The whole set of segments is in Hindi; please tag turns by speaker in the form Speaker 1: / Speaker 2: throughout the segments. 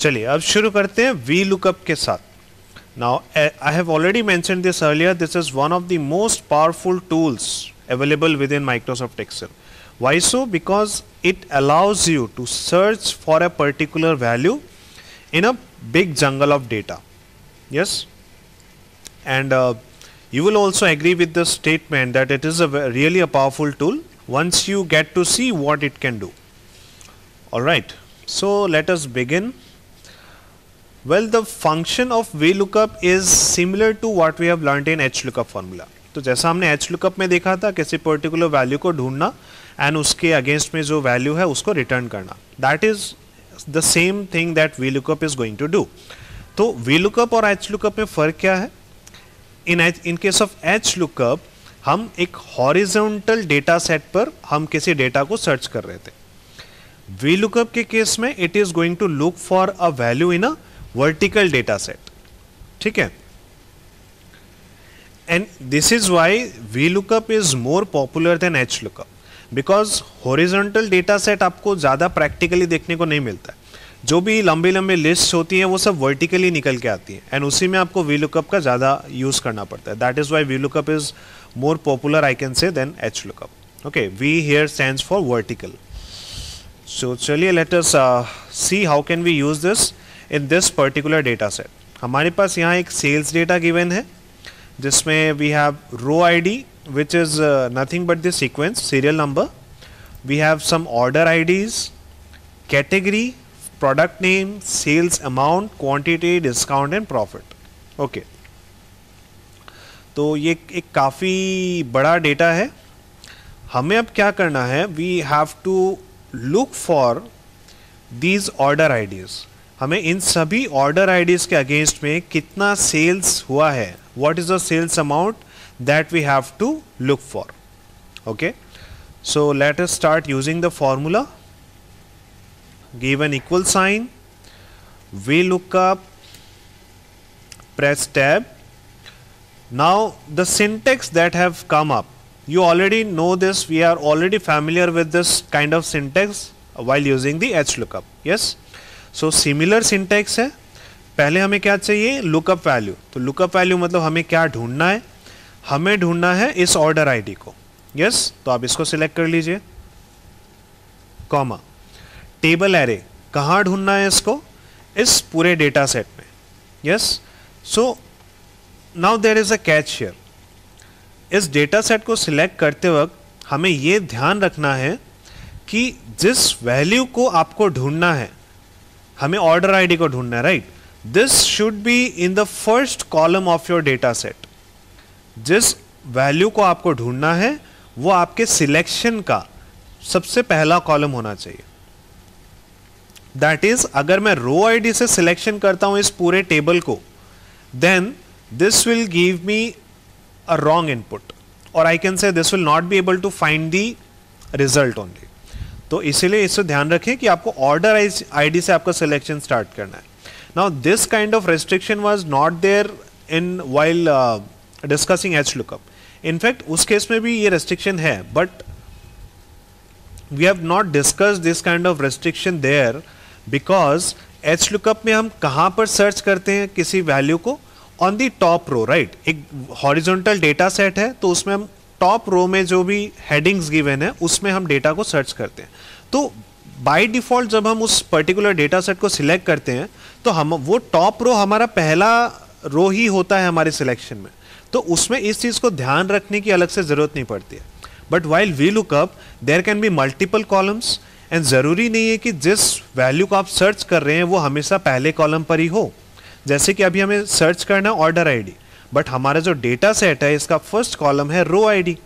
Speaker 1: चलिए अब शुरू करते हैं वी लुकअप के साथ now I have already mention this earlier this is one of the most powerful tools available within Microsoft Excel. Why so? Because it allows you to search for a particular value in a big jungle of data. Yes? And uh, you will also agree with the statement that it is a really a powerful tool once you get to see what it can do. Alright, so let us begin. Well the function of V lookup is similar to what we have learn in H lookup formula तो जैसा हमने एच लुकअप में देखा था किसी पर्टिकुलर वैल्यू को ढूंढना एंड उसके अगेंस्ट में जो वैल्यू है उसको रिटर्न करना that is the same thing that V lookup is going to do तो वी लुकअप और एच लुकअप में फ़र्क क्या है in in case of lookup हम एक हॉरिजोंटल डेटा सेट पर हम किसी डेटा को सर्च कर रहे थे वी लुकअप के केस में it is going to look for a value in a vertical data set ठीक है is why V lookup is more popular than H lookup because horizontal data set आपको ज़्यादा प्रैक्टिकली देखने को नहीं मिलता है जो भी लंबी लंबी लिस्ट होती हैं वो सब वर्टिकली निकल के आती हैं एंड उसी में आपको वी लुकअप का ज़्यादा यूज़ करना पड़ता है that is why V lookup is more popular I can say than lookup okay V here stand for vertical so चलिए let's see how can we use this in this particular data set हमारे पास यहाँ एक सेल्स डेटा गिवन है जिसमें we have row I D which is nothing but this sequence serial number we have some order I Ds category product name sales amount quantity discount and profit okay तो ये एक काफ़ी बड़ा डेटा है हमें अब क्या करना है we have to look for these order ideas हमें इन सभी ऑर्डर आईडीज के अगेंस्ट में कितना सेल्स हुआ है what is the sales amount that we have to look for okay so let us start using the formula give an equal sign V look up press tab now the syntax that have come up you already know this we are already familiar with this kind of syntax while using the H lookup yes so similar syntax है पहले हमें क्या चाहिए लुकअप वैल्यू तो लुकअप वैल्यू मतलब हमें क्या ढूंढना है हमें ढूंढना है इस ऑर्डर आईडी को यस yes? तो आप इसको सिलेक्ट कर लीजिए कॉमा टेबल एरे कहां ढूंढना है इसको इस पूरे डेटा सेट में yes so now there is a catch share इस डेटा सेट को सिलेक्ट करते वक्त हमें यह ध्यान रखना है कि जिस वैल्यू को आपको ढूंढना है हमें ऑर्डर आईडी को ढूंढना है right this should be in the first column of your data set जिस वैल्यू को आपको ढूंढना है वो आपके सिलेक्शन का सबसे पहला कॉलम होना चाहिए दैट इज अगर मैं रो आईडी से सिलेक्शन करता हूं इस पूरे टेबल को then this will give me a wrong input और I can say this will not be able to find the result only तो इसीलिए इससे ध्यान रखें कि आपको ऑर्डर आईडी से आपका सिलेक्शन स्टार्ट करना है now this kind of restriction was not there in while discussing H lookup in fact उस केस में भी ये रेस्ट्रिक्शन है but we have not discuss this kind of restriction there because H lookup में हम कहाँ पर सर्च करते हैं किसी वैल्यू को on the top row right एक हॉरिजोंटल डेटा सेट है तो उसमें हम टॉप रो में जो भी हेडिंग्स गिवन है उसमें हम डेटा को सर्च करते हैं तो बाय डिफ़ॉल्ट जब हम उस पर्टिकुलर डेटा सेट को सिलेक्ट करते हैं तो हम वो टॉप रो हमारा पहला रो ही होता है हमारे सिलेक्शन में तो उसमें इस चीज़ को ध्यान रखने की अलग से ज़रूरत नहीं पड़ती है but while V lookup there can be multiple columns and ज़रूरी नहीं है कि जिस वैल्यू को आप सर्च कर रहे हैं वो हमेशा पहले कॉलम पर ही हो जैसे कि अभी हमें सर्च करना ऑर्डर आई बट हमारा जो डेटा सेट है इसका फर्स्ट कॉलम है row I D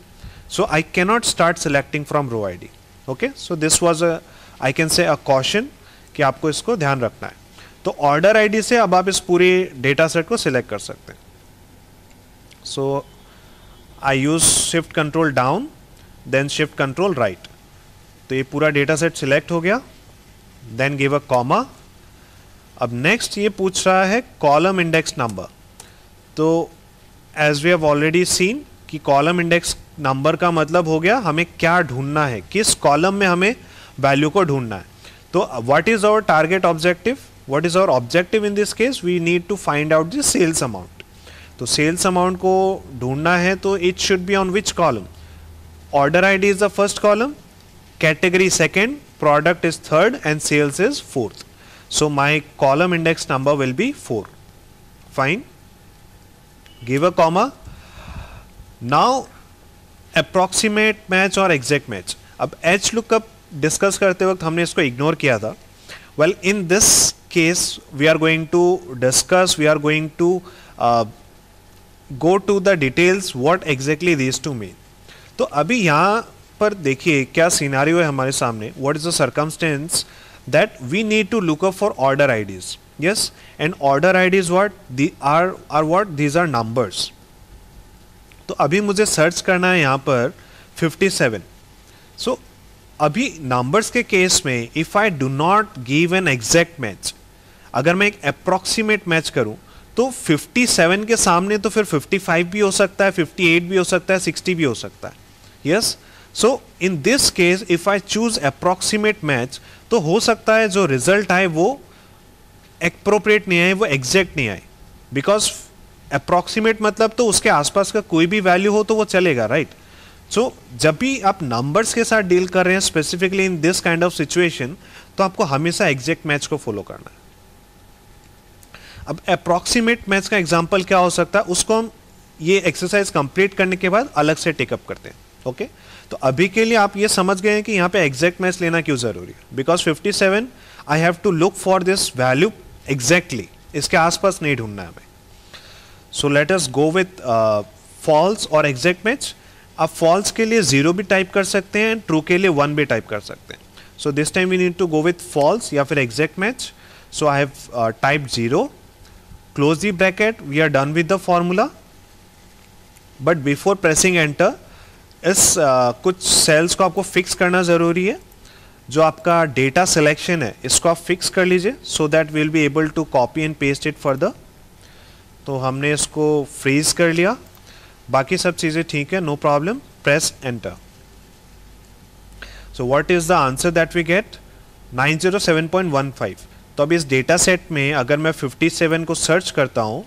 Speaker 1: so I cannot start selecting from row I D okay so this was a I can say a caution कि आपको इसको ध्यान रखना है तो ऑर्डर आईडी से अब आप इस पूरे डेटा सेट को सिलेक्ट कर सकते हैं so I use shift control down then shift control right तो ये पूरा डेटा सेट सिलेक्ट हो गया देन गिव अ कॉमा अब नेक्स्ट ये पूछ रहा है कॉलम इंडेक्स नंबर तो as we have already seen कि कॉलम इंडेक्स नंबर का मतलब हो गया हमें क्या ढूंढना है किस कॉलम में हमें वैल्यू को ढूंढना है तो what is our target objective what is our objective in this case we need to find out the sales amount तो सेल्स अमाउंट को ढूंढना है तो it should be on which column order ID is the first column category second product is third and sales is fourth so my column index number will be four fine give a comma now approximate match or exact match अब एच लुकअप डिस्कस करते वक्त हमने इसको इग्नोर किया था well in this case we are going to discuss we are going to go to the details what exactly this two mean तो अभी यहाँ पर देखिए क्या सीनारियो है हमारे सामने what is the circumstance that we need to lookup for order IDs yes and order id is what the are are what these are numbers to abhi mujhe search karna hai yahan par 57 so, abhi numbers ke case mein if i do not give an exact match agar main ek approximate match karu तो 57 के सामने तो फिर 55 भी हो सकता है 58 भी हो सकता है 60 भी हो सकता है yes so in this case if I choose approximate match तो हो सकता है जो रिजल्ट आए वो अप्रोप्रिएट नहीं आए वो एग्जैक्ट नहीं आए बिकॉज अप्रोक्सीमेट मतलब तो उसके आसपास का कोई भी वैल्यू हो तो वो चलेगा राइट right? सो so, जब भी आप नंबर्स के साथ डील कर रहे हैं specifically in this kind of situation तो आपको हमेशा एग्जैक्ट मैच को फॉलो करना है अब अप्रोक्सीमेट मैच का एग्जाम्पल क्या हो सकता है उसको हम ये एक्सरसाइज कंप्लीट करने के बाद अलग से टेकअप करते हैं ओके okay? तो अभी के लिए आप ये समझ गए हैं कि यहाँ पे एग्जैक्ट मैच लेना क्यों ज़रूरी है because 57 I have to look for this value exactly exactly, इसके आसपास नहीं ढूंढना है हमें so let us go with false और एग्जैक्ट मैच आप फॉल्स के लिए ज़ीरो भी टाइप कर सकते हैं ट्रू के लिए वन भी टाइप कर सकते हैं so this time we need to go with false या फिर exact match so I have type zero close the bracket we are done with the formula but before pressing enter इस uh, कुछ सेल्स को आपको फिक्स करना ज़रूरी है जो आपका डेटा सिलेक्शन है इसको आप फिक्स कर लीजिए so that we'll be able to copy and paste it further तो हमने इसको फ्रीज कर लिया बाकी सब चीज़ें ठीक है no problem press enter so what is the answer that we get 907.15 तो अब इस डेटा सेट में अगर मैं 57 को सर्च करता हूँ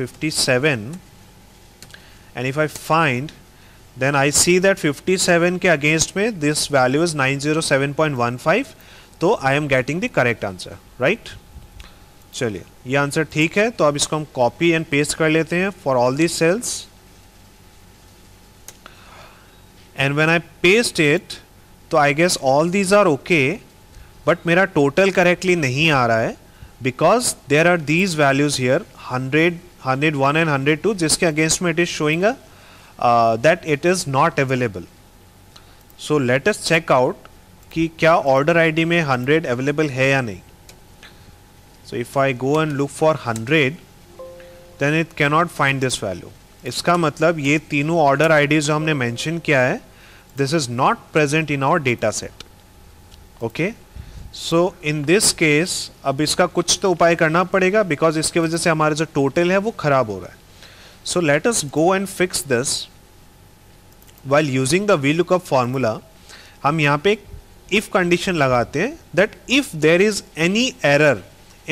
Speaker 1: 57 and if I find then I see that 57 के अगेंस्ट में दिस वैल्यू इज 907.15 तो I am getting the correct answer right चलिए ये आंसर ठीक है तो अब इसको हम कॉपी एंड पेस्ट कर लेते हैं for all the cells and when I paste it तो I guess all these are okay but मेरा टोटल करेक्टली नहीं आ रहा है because there are these values here hundred hundred one and hundred two जिसके अगेंस्ट में it is showing a uh, that it is not available. So let us check out कि क्या order ID में 100 available है या नहीं. So if I go and look for 100, then it cannot find this value. इसका मतलब ये तीनों order IDs जो हमने mention किया है, this is not present in our data set. Okay? So in this case अब इसका कुछ तो उपाय करना पड़ेगा बिकॉज इसकी वजह से हमारा जो टोटल है वो ख़राब हो रहा है So let us go and fix this while using the VLOOKUP formula. हम यहाँ पे if condition लगाते हैं that if there is any error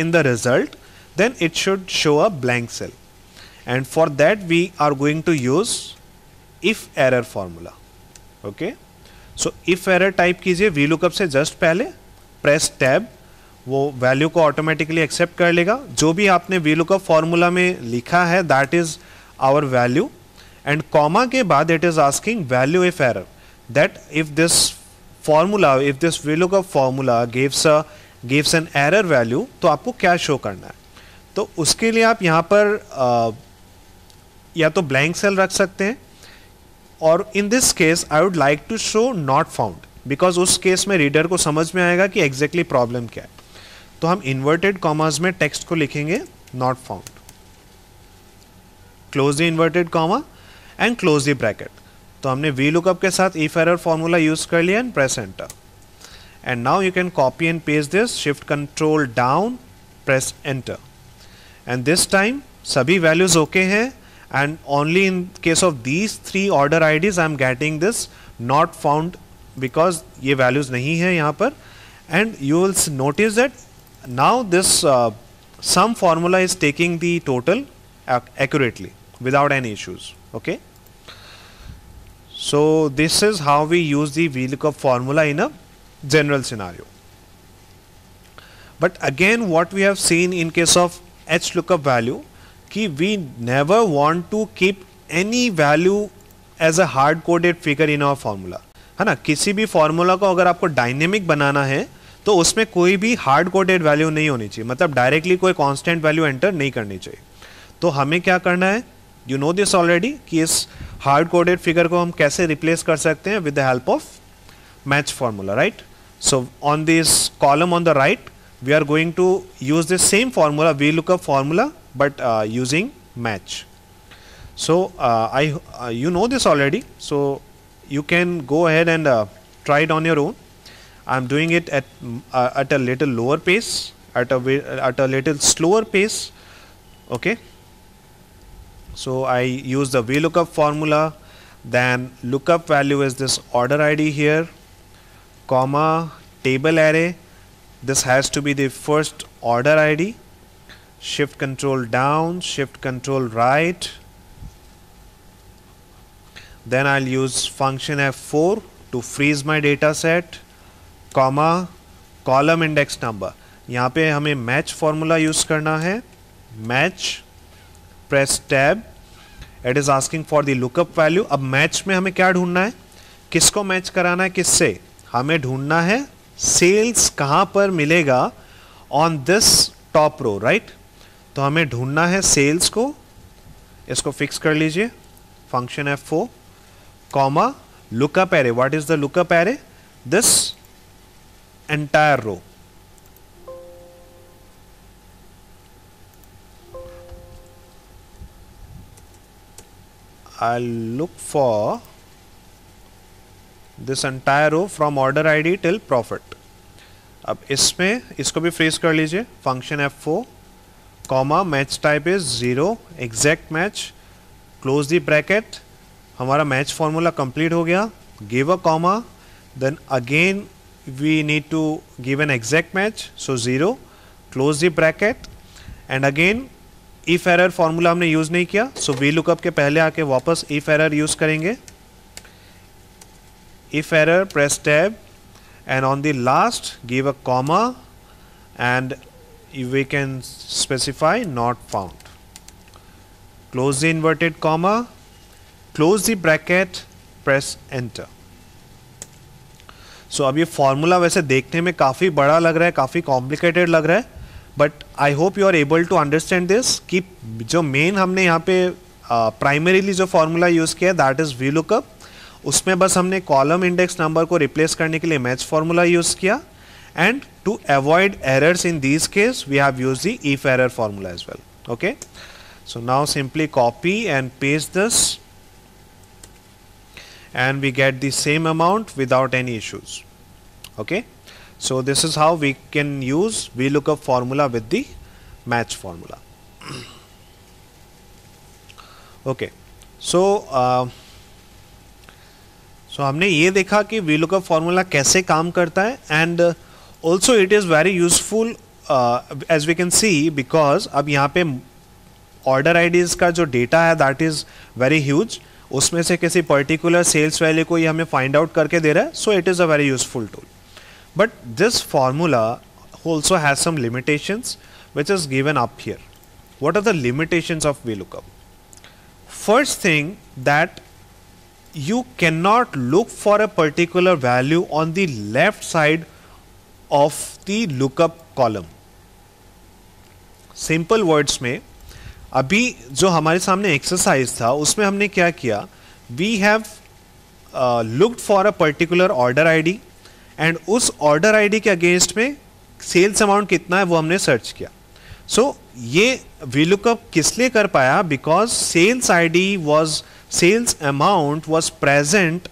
Speaker 1: in the result then it should show a blank cell and for that we are going to use if error formula okay so if error type कीजिए VLOOKUP से just पहले press tab वो वैल्यू को ऑटोमेटिकली एक्सेप्ट कर लेगा जो भी आपने VLOOKUP फॉर्मूला में लिखा है that is our value and comma ke baad it is asking value if error that if this formula if this VLOOKUP formula gives a gives an error value to aapko kya show karna hai to uske liye aap yahan par uh, ya to blank cell rakh sakte hain और in this case I would like to show not found because उस केस में reader को समझ में आएगा कि exactly problem क्या है तो हम inverted commas में text को लिखेंगे not found close the inverted comma and close the bracket तो हमने वी लुकअप के साथ ई फायर फॉर्मूला यूज कर लिया and press enter and now you can copy and page this shift control down press enter and this time सभी वैल्यूज ओके हैं and only in case of these three order I Ds I am getting this not found because ये वैल्यूज नहीं है यहाँ पर and you will notice that now this sum formula is taking the total accurately without any issues okay so this is how we use the VLOOKUP formula in a general scenario but again what we have seen in case of H lookup value ki we never want to keep any value as a hard-coded figure in our formula है ना किसी भी फार्मूला को अगर आपको डायनेमिक बनाना है तो उसमें कोई भी हार्ड कोडेड वैल्यू नहीं होनी चाहिए मतलब डायरेक्टली कोई कांस्टेंट वैल्यू एंटर नहीं करनी चाहिए तो हमें क्या करना है You know this already. कि इस हार्ड कोडेड फिगर को हम कैसे replace with the help of MATCH formula, right? So, on this column on the right, we are going to use the same formula we look up formula but uh, using match so uh, uh, you know this already so you can go ahead and try it on your own I'm doing it at a little lower pace at a at a little slower pace okay So I use the VLOOKUP formula, then lookup value is this order ID here, comma, table array. This has to be the first order ID. Shift control down, shift control right. Then I'll use function F4 to freeze my data set, comma, column index number. यहाँ पे हमें मैच फॉर्मूला यूज़ करना है match press tab it is asking for the lookup value अब मैच में हमें क्या ढूंढना है किसको मैच कराना है किससे हमें ढूंढना है सेल्स कहां पर मिलेगा on this top row right तो हमें ढूंढना है सेल्स को इसको फिक्स कर लीजिए function F four comma lookup array what is the lookup array this entire row I'll look for this entire row from order ID till profit अब इसमें इसको भी फ्रीज कर लीजिए function F four comma match type is zero exact match close the bracket हमारा मैच फॉर्मूला कंप्लीट हो गया give a comma then again we need to give an exact match so zero close the bracket and again if error formula हमने यूज़ नहीं किया सो वी लुकअप के पहले आके वापस इफ एरर यूज़ करेंगे if error press tab and on the last give a comma and we can specify not found close the inverted comma close the bracket press enter so अब ये फॉर्मूला वैसे देखने में काफ़ी बड़ा लग रहा है काफ़ी कॉम्प्लिकेटेड लग रहा है but I hope you are able to understand this कि जो मेन हमने यहाँ पे प्राइमरीली uh, जो फॉर्मूला यूज़ किया दैट इज़ वी लुकअप उसमें बस हमने कॉलम इंडेक्स नंबर को रिप्लेस करने के लिए मैच फॉर्मूला यूज़ किया and to avoid errors in this case we have use the if error formula as well okay so now simply copy and paste this and we get the same amount without any issues okay so this is how we can use we look up formula with the match formula okay so uh, so हमने ये देखा कि वी लुकअप फार्मूला कैसे काम करता है and also it is very useful as we can see because अब यहाँ पे ऑर्डर आई डीज का जो डेटा है दैट इज वेरी ह्यूज उसमें से किसी पर्टिकुलर सेल्स वैल्यू को ये हमें फाइंड आउट करके दे रहा है so it is a very useful tool But this formula also has some limitations which is given up here. What are the limitations of VLOOKUP? First thing that you cannot look for a particular value on the left side of the lookup column. Simple words, में अभी जो हमारे samne exercise था usme hamne kya किया We have uh, looked for a particular order ID. And उस ऑर्डर आईडी के अगेंस्ट में सेल्स अमाउंट कितना है वो हमने सर्च किया सो so, ये वी लुकअप किस लिए कर पाया because sales ID was sales amount was present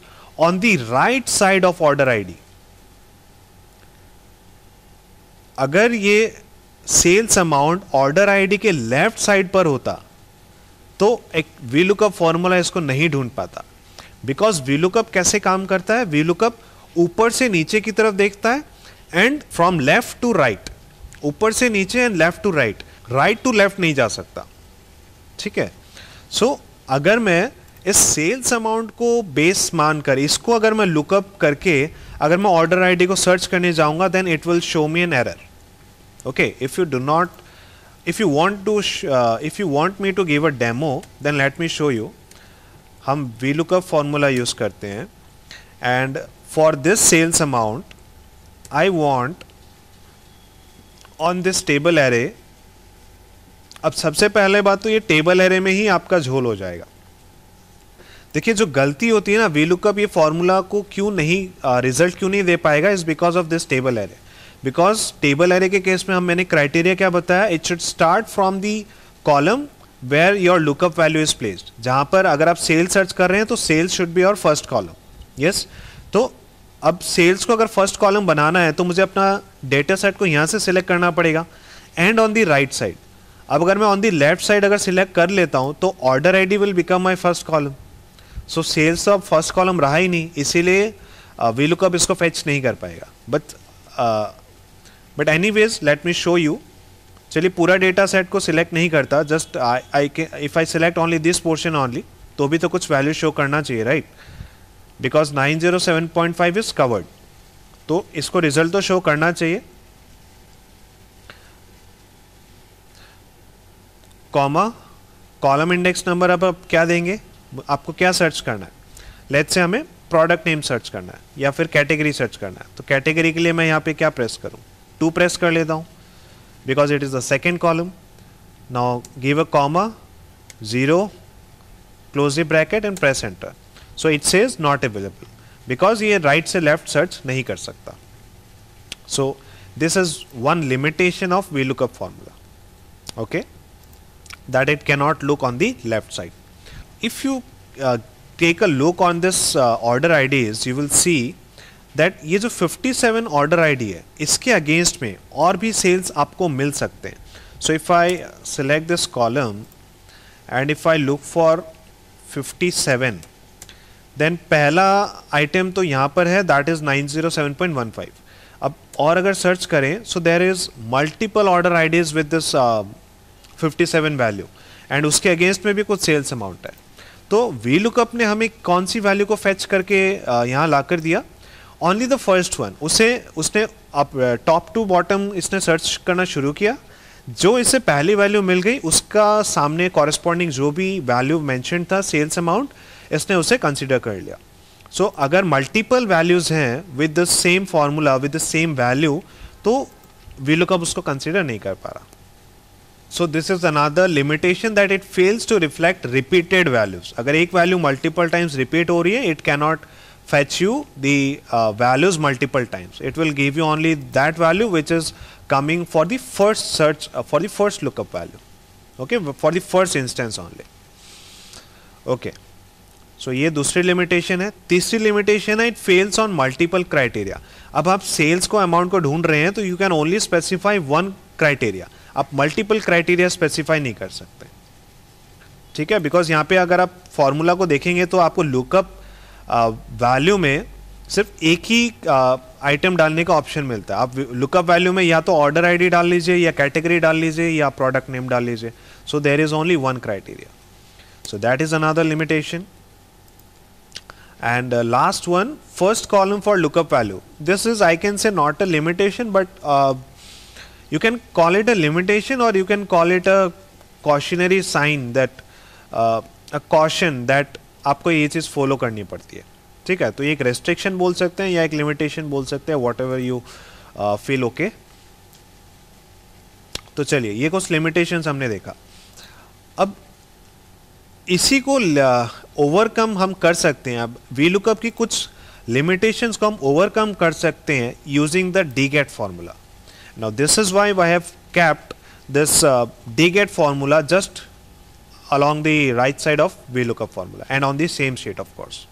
Speaker 1: on the right side of order ID अगर ये सेल्स अमाउंट ऑर्डर आईडी के लेफ्ट साइड पर होता तो एक वी लुकअप फॉर्मूला इसको नहीं ढूंढ पाता बिकॉज वी लुकअप कैसे काम करता है वी लुकअप ऊपर से नीचे की तरफ देखता है and from left to right ऊपर से नीचे and left to right right to left नहीं जा सकता ठीक है सो so, अगर मैं इस सेल्स अमाउंट को बेस मानकर इसको अगर मैं लुकअप करके अगर मैं ऑर्डर आईडी को सर्च करने जाऊंगा then it will show me an error okay if you do not if you want to if you want me to give a demo then let me show you हम वी लुकअप फॉर्मूला यूज करते हैं and for this sales amount I want on this table array अब सबसे पहले बात तो ये टेबल एरे में ही आपका झोल हो जाएगा देखिए जो गलती होती है ना वी लुकअप ये फॉर्मूला को क्यों नहीं रिजल्ट क्यों नहीं दे पाएगा is because of this table array because table array के केस में हम मैंने क्राइटेरिया क्या बताया it should start from the column where your lookup value is placed जहां पर अगर आप सेल सर्च कर रहे हैं तो sales should be your first column yes तो अब सेल्स को अगर फर्स्ट कॉलम बनाना है तो मुझे अपना डेटा सेट को यहाँ से सिलेक्ट करना पड़ेगा and on the right side अब अगर मैं ऑन दी लेफ्ट साइड अगर सिलेक्ट कर लेता हूँ तो order I D will become my first column so sales तो अब फर्स्ट कॉलम रहा ही नहीं इसीलिए वी uh, अब इसको फैच नहीं कर पाएगा but but anyways let me show you चलिए पूरा डेटा सेट को सिलेक्ट नहीं करता जस्ट आई आई के if I select only this portion only तो भी तो कुछ वैल्यू शो करना चाहिए right right? Because nine zero seven point five is covered तो इसको रिजल्ट तो शो करना चाहिए कॉमा कॉलम इंडेक्स नंबर अब आप क्या देंगे आपको क्या सर्च करना है लेट से हमें प्रोडक्ट नेम सर्च करना है या फिर कैटेगरी सर्च करना है तो कैटेगरी के लिए मैं यहाँ पे क्या प्रेस करूँ टू प्रेस कर लेता हूँ because it is the second column now give a comma zero close the bracket and press enter so it is not available because ये राइट से लेफ्ट सर्च नहीं कर सकता so this is one limitation of V lookup formula okay that it not look on the left side if you take a look on this order I D is you will see that ये जो 57 सेवन ऑर्डर आई डी है इसके अगेंस्ट में और भी सेल्स आपको मिल सकते हैं so if I select this column and if I look for fifty seven then पहला आइटम तो यहाँ पर है दैट इज़ 907.15 अब और अगर सर्च करें so there is multiple order IDs with this 57 value and उसके अगेंस्ट में भी कुछ सेल्स अमाउंट है तो वी लुकअप ने हमें कौन सी वैल्यू को फेच करके uh, यहाँ ला कर दिया ओनली द फर्स्ट वन उसे उसने टॉप टू बॉटम इसने सर्च करना शुरू किया जो इसे पहली वैल्यू मिल गई उसका सामने कॉरेस्पॉन्डिंग जो भी वैल्यू मैंशन था सेल्स अमाउंट इसने उसे कंसिडर कर लिया सो so, अगर मल्टीपल वैल्यूज हैं with the same formula with the same value तो वी विलोकअप उसको कंसिडर नहीं कर पा रहा so this is another limitation that it fails to reflect repeated values अगर एक वैल्यू मल्टीपल टाइम्स रिपीट हो रही है it cannot fetch you the values multiple times it will give you only that value which is coming for the first search for the first lookup value okay for the first instance only okay so so, ये दूसरी लिमिटेशन है तीसरी लिमिटेशन है it fails on multiple criteria अब आप सेल्स को अमाउंट को ढूंढ रहे हैं तो you can only specify one criteria आप मल्टीपल क्राइटेरिया स्पेसिफाई नहीं कर सकते ठीक है बिकॉज यहाँ पे अगर आप फॉर्मूला को देखेंगे तो आपको लुकअप वैल्यू में सिर्फ एक ही आइटम डालने का ऑप्शन मिलता है आप लुकअप वैल्यू में या तो ऑर्डर आईडी डाल लीजिए या कैटेगरी डाल लीजिए या प्रोडक्ट नेम डाल लीजिए so there is only one criteria so that is another limitation and uh, last one first column for lookup value this is I can say not a limitation but uh, you can call it a limitation or you can call it a cautionary sign that uh, a caution that आपको ये चीज़ फॉलो करनी पड़ती है ठीक है तो ये एक रेस्ट्रिक्शन बोल सकते हैं या एक लिमिटेशन बोल सकते हैं whatever you feel okay तो चलिए ये कुछ लिमिटेशंस हमने देखा अब इसी को ओवरकम हम कर सकते हैं अब वी लुकअप की कुछ लिमिटेशंस को हम ओवरकम कर सकते हैं using the DGET formula now this is why why have kept this DGET formula just along the right side of V lookup formula and on the same sheet of course